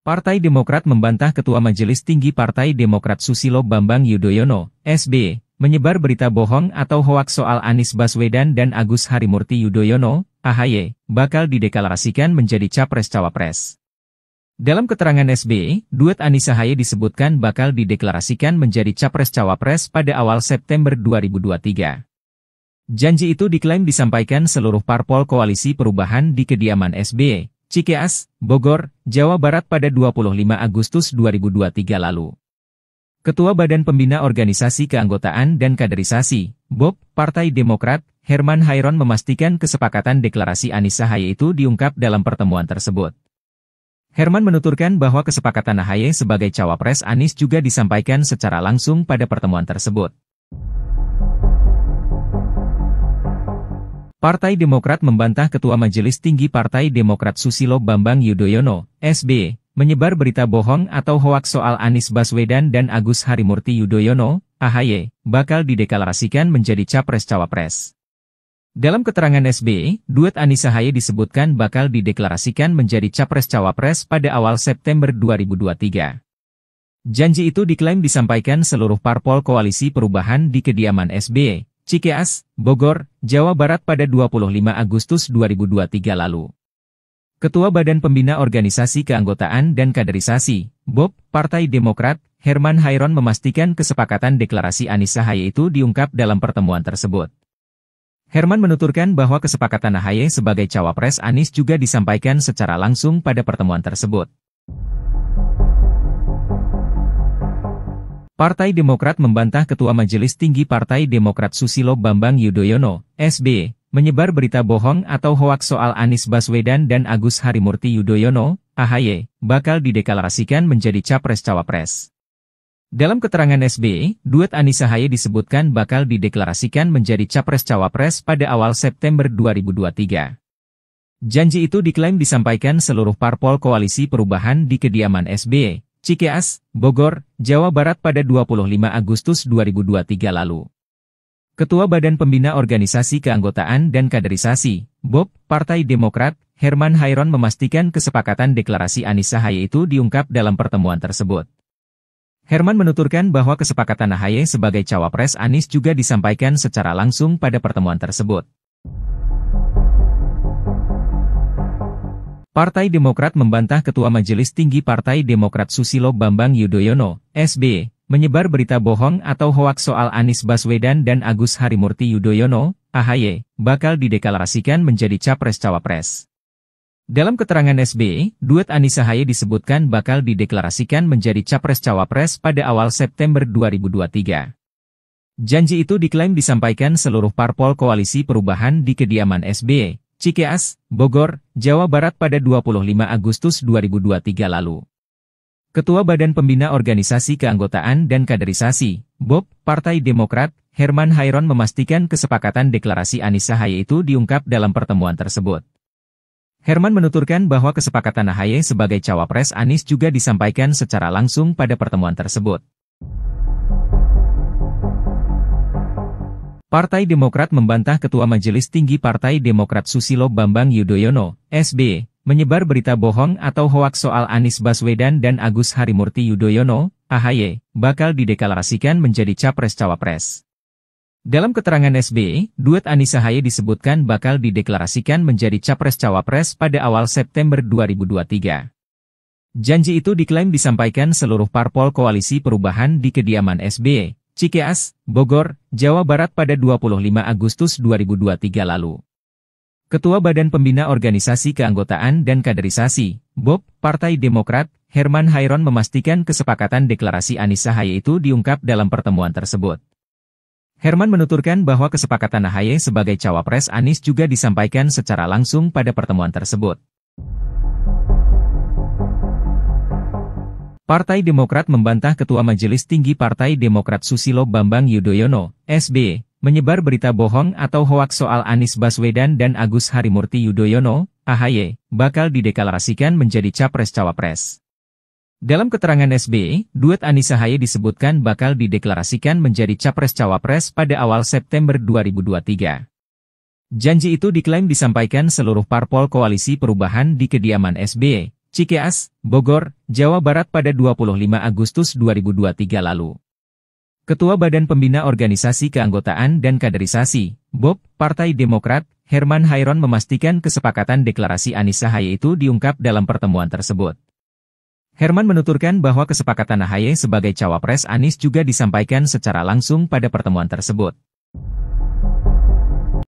Partai Demokrat membantah Ketua Majelis Tinggi Partai Demokrat Susilo Bambang Yudhoyono, SB, menyebar berita bohong atau hoaks soal Anies Baswedan dan Agus Harimurti Yudhoyono, AHY, bakal dideklarasikan menjadi Capres-Cawapres. Dalam keterangan SB, duet Anies AHY disebutkan bakal dideklarasikan menjadi Capres-Cawapres pada awal September 2023. Janji itu diklaim disampaikan seluruh parpol koalisi perubahan di kediaman SB, Cikeas, Bogor, Jawa Barat pada 25 Agustus 2023 lalu. Ketua Badan Pembina Organisasi Keanggotaan dan Kaderisasi, Bob Partai Demokrat, Herman Hairon memastikan kesepakatan deklarasi Anies Sahaye itu diungkap dalam pertemuan tersebut. Herman menuturkan bahwa kesepakatan Ahaye sebagai cawapres Anies juga disampaikan secara langsung pada pertemuan tersebut. Partai Demokrat membantah Ketua Majelis Tinggi Partai Demokrat Susilo Bambang Yudhoyono, SB, menyebar berita bohong atau hoaks soal Anies Baswedan dan Agus Harimurti Yudhoyono, AHY, bakal dideklarasikan menjadi Capres-Cawapres. Dalam keterangan SB, duet Anies AHY disebutkan bakal dideklarasikan menjadi Capres-Cawapres pada awal September 2023. Janji itu diklaim disampaikan seluruh parpol koalisi perubahan di kediaman SB, Cikeas, Bogor, Jawa Barat pada 25 Agustus 2023 lalu. Ketua Badan Pembina Organisasi Keanggotaan dan Kaderisasi, BOB, Partai Demokrat, Herman Hairon memastikan kesepakatan deklarasi Anies Ahaye itu diungkap dalam pertemuan tersebut. Herman menuturkan bahwa kesepakatan Ahaye sebagai cawapres Anies juga disampaikan secara langsung pada pertemuan tersebut. Partai Demokrat membantah Ketua Majelis Tinggi Partai Demokrat Susilo Bambang Yudhoyono, SB, menyebar berita bohong atau hoaks soal Anies Baswedan dan Agus Harimurti Yudhoyono, AHY, bakal dideklarasikan menjadi Capres-Cawapres. Dalam keterangan SB, duet Anies AHY disebutkan bakal dideklarasikan menjadi Capres-Cawapres pada awal September 2023. Janji itu diklaim disampaikan seluruh parpol koalisi perubahan di kediaman SB, Cikeas, Bogor, Jawa Barat pada 25 Agustus 2023 lalu. Ketua Badan Pembina Organisasi Keanggotaan dan Kaderisasi, Bob Partai Demokrat, Herman Hairon memastikan kesepakatan deklarasi Anies Sahaya itu diungkap dalam pertemuan tersebut. Herman menuturkan bahwa kesepakatan Ahaye sebagai cawapres Anies juga disampaikan secara langsung pada pertemuan tersebut. Partai Demokrat membantah Ketua Majelis Tinggi Partai Demokrat Susilo Bambang Yudhoyono, SB, menyebar berita bohong atau hoaks soal Anies Baswedan dan Agus Harimurti Yudhoyono, AHY, bakal dideklarasikan menjadi Capres-Cawapres. Dalam keterangan SB, duet Anies AHY disebutkan bakal dideklarasikan menjadi Capres-Cawapres pada awal September 2023. Janji itu diklaim disampaikan seluruh parpol koalisi perubahan di kediaman SB, Cikeas, Bogor, Jawa Barat pada 25 Agustus 2023 lalu. Ketua Badan Pembina Organisasi Keanggotaan dan Kaderisasi, BOB, Partai Demokrat, Herman Hairon memastikan kesepakatan deklarasi Anies Sahaye itu diungkap dalam pertemuan tersebut. Herman menuturkan bahwa kesepakatan Ahaye sebagai cawapres Anies juga disampaikan secara langsung pada pertemuan tersebut. Partai Demokrat membantah Ketua Majelis Tinggi Partai Demokrat Susilo Bambang Yudhoyono, SB, menyebar berita bohong atau hoaks soal Anies Baswedan dan Agus Harimurti Yudhoyono, AHY, bakal dideklarasikan menjadi Capres-Cawapres. Dalam keterangan SB, duet Anies AHY disebutkan bakal dideklarasikan menjadi Capres-Cawapres pada awal September 2023. Janji itu diklaim disampaikan seluruh parpol koalisi perubahan di kediaman SB, Cikeas, Bogor, Jawa Barat pada 25 Agustus 2023 lalu. Ketua Badan Pembina Organisasi Keanggotaan dan Kaderisasi, Bob Partai Demokrat, Herman Hairon memastikan kesepakatan deklarasi Anies Sahaya itu diungkap dalam pertemuan tersebut. Herman menuturkan bahwa kesepakatan Ahaye sebagai cawapres Anies juga disampaikan secara langsung pada pertemuan tersebut. Partai Demokrat membantah Ketua Majelis Tinggi Partai Demokrat Susilo Bambang Yudhoyono, SB, menyebar berita bohong atau hoaks soal Anies Baswedan dan Agus Harimurti Yudhoyono, AHY, bakal dideklarasikan menjadi Capres-Cawapres. Dalam keterangan SB, duet Anies AHY disebutkan bakal dideklarasikan menjadi Capres-Cawapres pada awal September 2023. Janji itu diklaim disampaikan seluruh parpol koalisi perubahan di kediaman SB, Cikeas, Bogor, Jawa Barat pada 25 Agustus 2023 lalu. Ketua Badan Pembina Organisasi Keanggotaan dan Kaderisasi, BOB, Partai Demokrat, Herman Hairon memastikan kesepakatan deklarasi Anies Ahaye itu diungkap dalam pertemuan tersebut. Herman menuturkan bahwa kesepakatan Ahaye sebagai cawapres Anies juga disampaikan secara langsung pada pertemuan tersebut.